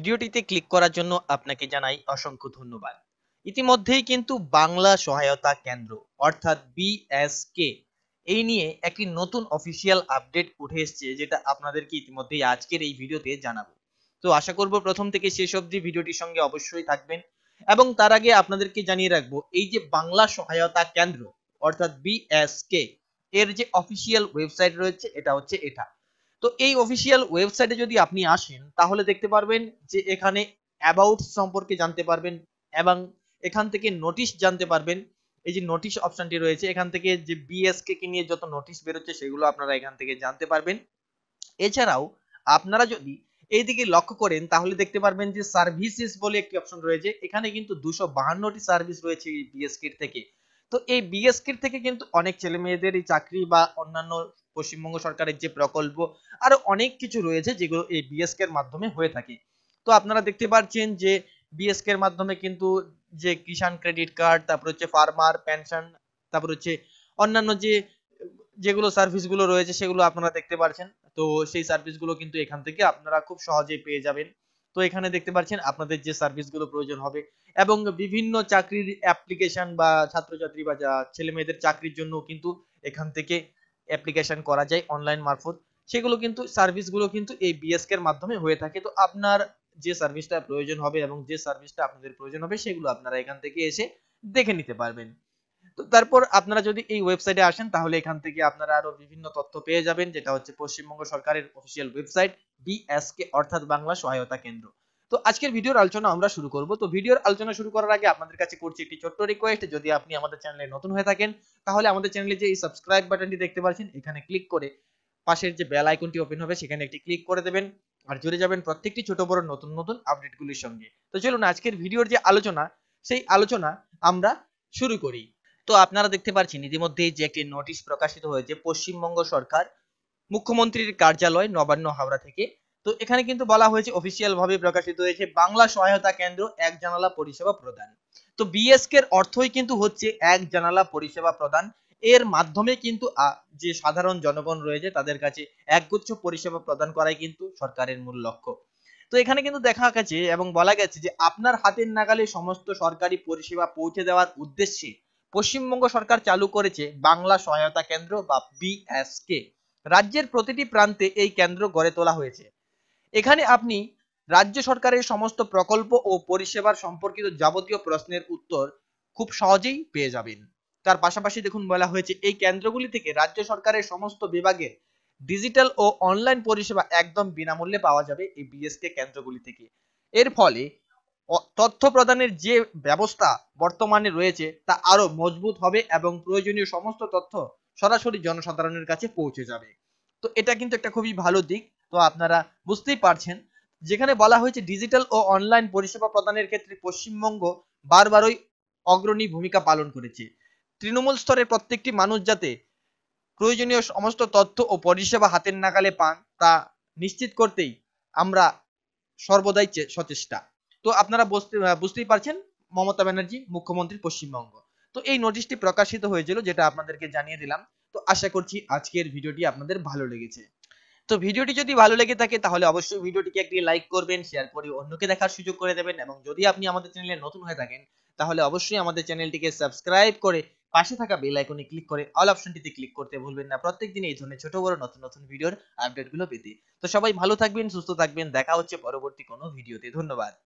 ভিডিওটিতে ক্লিক করার জন্য আপনাকে জানাই অসংখ্য ধন্যবাদ ইতিমধ্যেই কিন্তু বাংলা সহায়তা কেন্দ্র অর্থাৎ বিএসকে এই নিয়ে একটি নতুন অফিসিয়াল আপডেট উঠে এসছে যেটা আপনাদেরকে ইতিমধ্যেই আজকের এই ভিডিওতে জানাবো তো আশা করব প্রথম থেকে শেষ অবধি ভিডিওটির সঙ্গে অবশ্যই থাকবেন এবং তার আগে আপনাদেরকে জানিয়ে রাখবো এই যে বাংলা সহায়তা কেন্দ্র অর্থাৎ বিএসকে এর যে অফিসিয়াল ওয়েবসাইট রয়েছে এটা হচ্ছে এটা তো এই অফিসিয়াল ওয়েবসাইটে যদি আপনি আসেন তাহলে দেখতে পারবেন যে এখানে অ্যাবাউট সম্পর্কে জানতে পারবেন এবং এখান থেকে নোটিশ জানতে পারবেন এই যে নোটিশ অপশনটি রয়েছে এখান থেকে যে বিএসকে কে নিয়ে যত নোটিশ বেরোচ্ছে সেগুলো আপনারা এখান থেকে জানতে পারবেন এছাড়াও আপনারা যদি এইদিকে লক্ষ্য করেন তাহলে দেখতে পারবেন যে সার্ভিসেস বলে একটি অপশন রয়েছে এখানে কিন্তু দুশো বাহান্নটি সার্ভিস রয়েছে বিএসকে থেকে তো এই বিএসকের থেকে কিন্তু অনেক ছেলে মেয়েদের এই চাকরি বা অন্যান্য পশ্চিমবঙ্গ সরকারের যে প্রকল্প আর অনেক কিছু রয়েছে যেগুলো এই বিএসকে এর মাধ্যমে হয়ে থাকে তো আপনারা দেখতে পাচ্ছেন যে বিএসকে এর মাধ্যমে কিন্তু যে কিষাণ ক্রেডিট কার্ড তারপর হচ্ছে ফার্মার পেনশন তারপর হচ্ছে অন্যান্য যে যেগুলো সার্ভিসগুলো রয়েছে সেগুলো আপনারা দেখতে পাচ্ছেন তো সেই সার্ভিসগুলো কিন্তু এখান থেকে আপনারা খুব সহজে পেয়ে যাবেন তো এখানে দেখতে পাচ্ছেন আপনাদের যে সার্ভিসগুলো প্রয়োজন হবে এবং বিভিন্ন চাকরির অ্যাপ্লিকেশন বা ছাত্রছাত্রী বা ছেলে মেয়েদের চাকরির জন্য কিন্তু এখান থেকে অ্যাপ্লিকেশন করা যায় অনলাইন মারফত সেগুলো কিন্তু সার্ভিসগুলো কিন্তু এই বিএসকে এর মাধ্যমে হয়ে থাকে তো আপনার যে সার্ভিসটা প্রয়োজন হবে এবং যে সার্ভিসটা আপনাদের প্রয়োজন হবে সেগুলো আপনারা এখান থেকে এসে দেখে নিতে পারবেন তো তারপর আপনারা যদি এই ওয়েবসাইটে আসেন তাহলে এখান থেকে আপনারা আরো বিভিন্ন তথ্য পেয়ে যাবেন যেটা হচ্ছে পশ্চিমবঙ্গ সরকারের অফিসিয়াল ওয়েবসাইট বিএসকে অর্থাৎ বাংলা সহায়তা কেন্দ্র তো আজকের ভিডিওর আলোচনা আমরা শুরু করব তো ভিডিওর আলোচনা শুরু করার আগে আপনাদের কাছে করছি একটি ছোট্ট রিকোয়েস্ট যদি আপনি আমাদের চ্যানেলে নতুন হয়ে থাকেন তাহলে আমাদের চ্যানেলে যে সাবস্ক্রাইব বাটনটি দেখতে পাচ্ছেন এখানে ক্লিক করে পাশের যে বেল আইকনটি ওপেন হবে সেখানে একটি ক্লিক করে দেবেন আর জুড়ে যাবেন প্রত্যেকটি ছোট বড় নতুন নতুন আপডেটগুলির সঙ্গে তো চলুন আজকের ভিডিওর যে আলোচনা সেই আলোচনা আমরা শুরু করি তো আপনারা দেখতে পাচ্ছেন ইতিমধ্যে যে একটি নোটিশ প্রকাশিত হয়েছে পশ্চিমবঙ্গ সরকার মুখ্যমন্ত্রীর কার্যালয় নবান্ন হাওড়া থেকে তো এখানে কিন্তু বলা হয়েছে অফিসিয়াল ভাবে প্রকাশিত হয়েছে বাংলা সহায়তা কেন্দ্র এক জানালা পরিষেবা প্রদান তো বিএসকে এর অর্থই কিন্তু হচ্ছে এক জানালা পরিষেবা প্রদান এর মাধ্যমে কিন্তু যে সাধারণ জনগণ রয়েছে তাদের কাছে একগুচ্ছ পরিষেবা প্রদান করাই কিন্তু সরকারের মূল লক্ষ্য তো এখানে কিন্তু দেখা গেছে এবং বলা গেছে যে আপনার হাতের নাগালে সমস্ত সরকারি পরিষেবা পৌঁছে দেওয়ার উদ্দেশ্যে পশ্চিমবঙ্গ সরকার চালু করেছে বাংলা সহায়তা কেন্দ্র বা বিএসকে রাজ্যের প্রতিটি প্রান্তে এই কেন্দ্র গড়ে তোলা হয়েছে এখানে আপনি রাজ্য সরকারের সমস্ত প্রকল্প ও পরিষেবার সম্পর্কিত যাবতীয় প্রশ্নের উত্তর খুব সহজেই পেয়ে যাবেন তার পাশাপাশি দেখুন বলা হয়েছে এই কেন্দ্রগুলি থেকে রাজ্য সরকারের সমস্ত বিভাগের ডিজিটাল ও অনলাইন পরিষেবা একদম বিনামূল্যে পাওয়া যাবে এই বিএসকে কেন্দ্রগুলি থেকে এর ফলে তথ্য প্রদানের যে ব্যবস্থা বর্তমানে রয়েছে তা আরো মজবুত হবে এবং প্রয়োজনীয় সমস্ত তথ্য সরাসরি জনসাধারণের কাছে পৌঁছে যাবে তো এটা কিন্তু একটা খুবই ভালো দিক তো আপনারা বুঝতেই পারছেন যেখানে বলা হয়েছে ডিজিটাল ও অনলাইন পরিষেবা প্রদানের ক্ষেত্রে পশ্চিমবঙ্গ বারবারই অগ্রণী ভূমিকা পালন করেছে তৃণমূল স্তরে প্রত্যেকটি মানুষ যাতে প্রয়োজনীয় সমস্ত তথ্য ও পরিষেবা হাতের নাগালে পান তা নিশ্চিত করতেই আমরা সর্বদাই সচেষ্টা তো আপনারা বুঝতেই পারছেন মমতা ব্যানার্জি মুখ্যমন্ত্রী পশ্চিমবঙ্গ তো এই নোটিশটি প্রকাশিত হয়েছিল যেটা আপনাদেরকে জানিয়ে দিলাম তো আশা করছি আজকের ভিডিওটি আপনাদের ভালো লেগেছে তো ভিডিওটি যদি ভালো লেগে থাকে তাহলে অবশ্যই ভিডিওটিকে একটি লাইক করবেন শেয়ার করে অন্যকে দেখার সুযোগ করে দেবেন এবং যদি আপনি আমাদের চ্যানেলে নতুন হয়ে থাকেন তাহলে অবশ্যই আমাদের চ্যানেলটিকে সাবস্ক্রাইব করে পাশে থাকা বেল আইকনে ক্লিক করে অল অপশনটিতে ক্লিক করতে ভুলবেন না প্রত্যেকদিন এই ধরনের ছোট বড় নতুন নতুন ভিডিওর আপডেটগুলো পেতে তো সবাই ভালো থাকবেন সুস্থ থাকবেন দেখা হচ্ছে পরবর্তী কোনো ভিডিওতে ধন্যবাদ